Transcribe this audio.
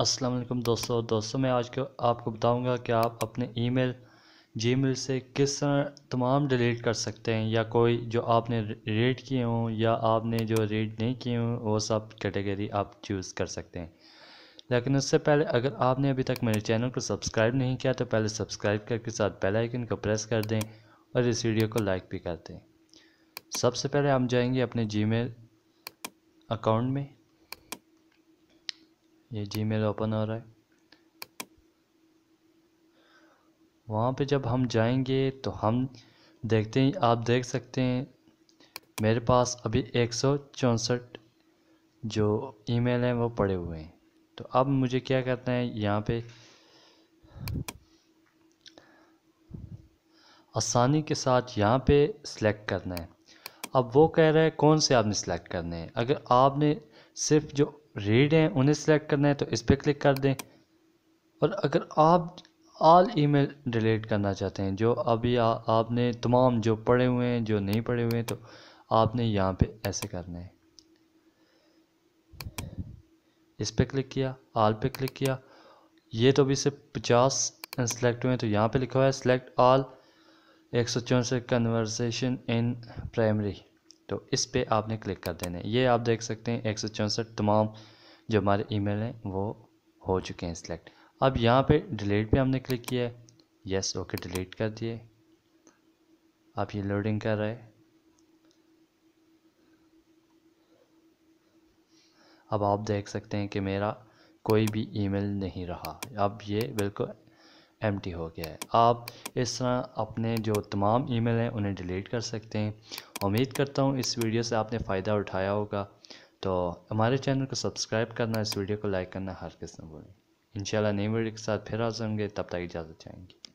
अस्सलाम वालेकुम दोस्तों दोस्तों मैं आज को आपको बताऊंगा कि आप अपने ईमेल जीमेल से किस तरह तमाम डिलीट कर सकते हैं या कोई जो आपने रेड किए हों या आपने जो रेड नहीं किए हों वो सब कैटेगरी आप चूज़ कर सकते हैं लेकिन उससे पहले अगर आपने अभी तक मेरे चैनल को सब्सक्राइब नहीं किया तो पहले सब्सक्राइब करके साथ बेल आइकन को प्रेस कर दें और इस वीडियो को लाइक भी कर दें सबसे पहले हम जाएंगे अपने जीमेल अकाउंट में ये जीमेल ओपन हो रहा है वहाँ पे जब हम जाएंगे तो हम देखते हैं आप देख सकते हैं मेरे पास अभी एक जो ईमेल हैं वो पड़े हुए हैं तो अब मुझे क्या करना है यहाँ पे आसानी के साथ यहाँ पे सिलेक्ट करना है अब वो कह रहा है कौन से आपने सेलेक्ट करने हैं अगर आपने सिर्फ जो रीड हैं उन्हें सेलेक्ट करना है तो इस पर क्लिक कर दें और अगर आप आल ईमेल डिलीट करना चाहते हैं जो अभी आ, आपने तमाम जो पढ़े हुए हैं जो नहीं पढ़े हुए हैं तो आपने यहाँ पे ऐसे करना है इस पर क्लिक किया आल पे क्लिक किया ये तो अभी सिर्फ पचास सेलेक्ट हुए हैं तो यहाँ पे लिखा हुआ है सेलेक्ट आल एक सौ चौंसठ कन्वर्सेशन इन प्राइमरी तो इस पर आपने क्लिक कर देना है ये आप देख सकते हैं एक सौ चौंसठ तमाम जो हमारे ईमेल हैं वो हो चुके हैं सिलेक्ट अब यहाँ पे डिलीट पे हमने क्लिक किया है यस ओके डिलीट कर दिए आप ये लोडिंग कर रहे अब आप देख सकते हैं कि मेरा कोई भी ईमेल नहीं रहा अब ये बिल्कुल एम हो गया है आप इस तरह अपने जो तमाम ईमेल हैं उन्हें डिलीट कर सकते हैं उम्मीद करता हूँ इस वीडियो से आपने फ़ायदा उठाया होगा तो हमारे चैनल को सब्सक्राइब करना इस वीडियो को लाइक करना हर किस्म बोलें भूलें इन नई वीडियो के साथ फिर आ जाऊँगे तब तक इजाज़त चाहेंगे